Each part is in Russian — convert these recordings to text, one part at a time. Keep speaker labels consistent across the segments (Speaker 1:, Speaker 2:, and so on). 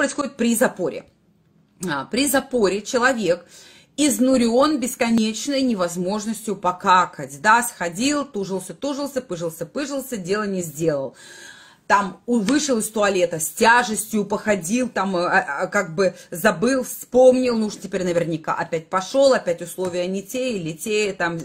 Speaker 1: происходит при запоре? А, при запоре человек изнурен бесконечной невозможностью покакать. Да, сходил, тужился, тужился, пыжился, пыжился, дело не сделал там вышел из туалета с тяжестью, походил, там э, э, э, как бы забыл, вспомнил, ну уж теперь наверняка опять пошел, опять условия не те или те, там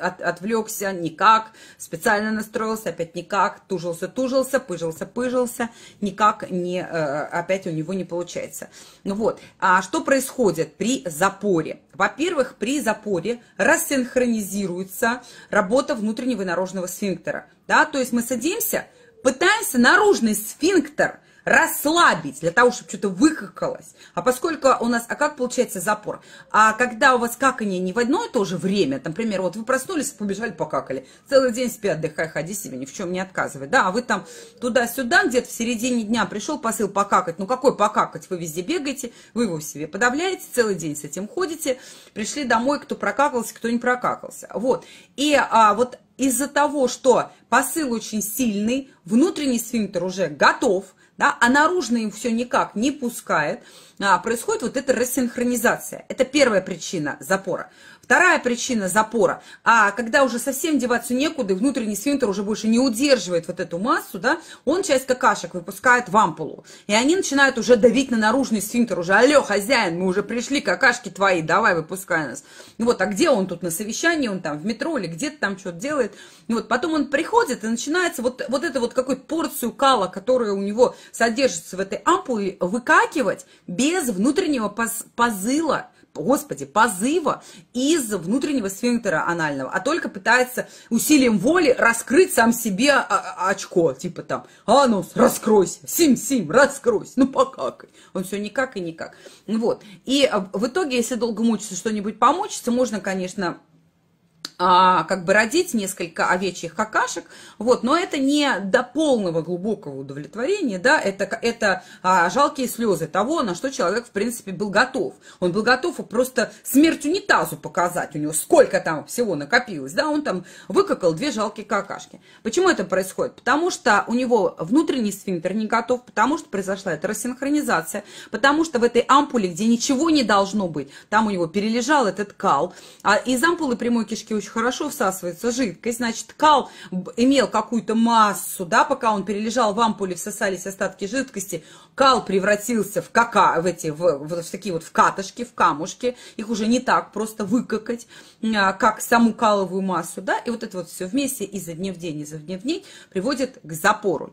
Speaker 1: от, отвлекся, никак, специально настроился, опять никак, тужился, тужился, пыжился, пыжился, никак не, опять у него не получается. Ну вот, а что происходит при запоре? Во-первых, при запоре рассинхронизируется работа внутреннего и наружного сфинктера, да, то есть мы садимся, пытаемся наружный сфинктер расслабить, для того, чтобы что-то выкакалось. А поскольку у нас, а как получается запор? А когда у вас какание не в одно и то же время, там, например, вот вы проснулись, побежали, покакали, целый день спи, отдыхай, ходи себе, ни в чем не отказывай, да, а вы там туда-сюда, где-то в середине дня пришел посыл покакать, ну какой покакать, вы везде бегаете, вы его в себе подавляете, целый день с этим ходите, пришли домой, кто прокакался, кто не прокакался, вот. И а, вот из-за того, что посыл очень сильный, внутренний сфинктер уже готов, да, а наружный им все никак не пускает, а, происходит вот эта рассинхронизация. Это первая причина запора. Вторая причина запора, а когда уже совсем деваться некуда, внутренний сфинктер уже больше не удерживает вот эту массу, да, он часть какашек выпускает в ампулу. И они начинают уже давить на наружный сфинктер, уже, алло, хозяин, мы уже пришли, какашки твои, давай, выпускай нас. Ну вот, а где он тут на совещании, он там в метро или где-то там что-то делает. Ну вот, потом он приходит и начинается вот, вот это вот какую-то порцию кала, которая у него содержится в этой ампуле, выкакивать без внутреннего поз позыла, господи, позыва из внутреннего сфинктера анального, а только пытается усилием воли раскрыть сам себе а, а, очко, типа там, анус, раскройся, сим-сим, раскройся, ну покакай. Он все никак и никак. Вот. И а, в итоге, если долго мучиться, что-нибудь помучится, можно, конечно, а, как бы родить несколько овечьих какашек, вот, но это не до полного глубокого удовлетворения, да, это, это а, жалкие слезы того, на что человек, в принципе, был готов. Он был готов просто смерть унитазу показать, у него сколько там всего накопилось, да, он там выкакал две жалкие какашки. Почему это происходит? Потому что у него внутренний сфинктер не готов, потому что произошла эта рассинхронизация, потому что в этой ампуле, где ничего не должно быть, там у него перележал этот кал, а из ампулы прямой кишки очень очень хорошо всасывается жидкость, значит, кал имел какую-то массу, да, пока он перележал в ампуле, всосались остатки жидкости, кал превратился в кака, в эти, в, в, в такие вот в катышки, в камушки, их уже не так просто выкакать, а, как саму каловую массу, да, и вот это вот все вместе изо дня в день, изо дня в день приводит к запору.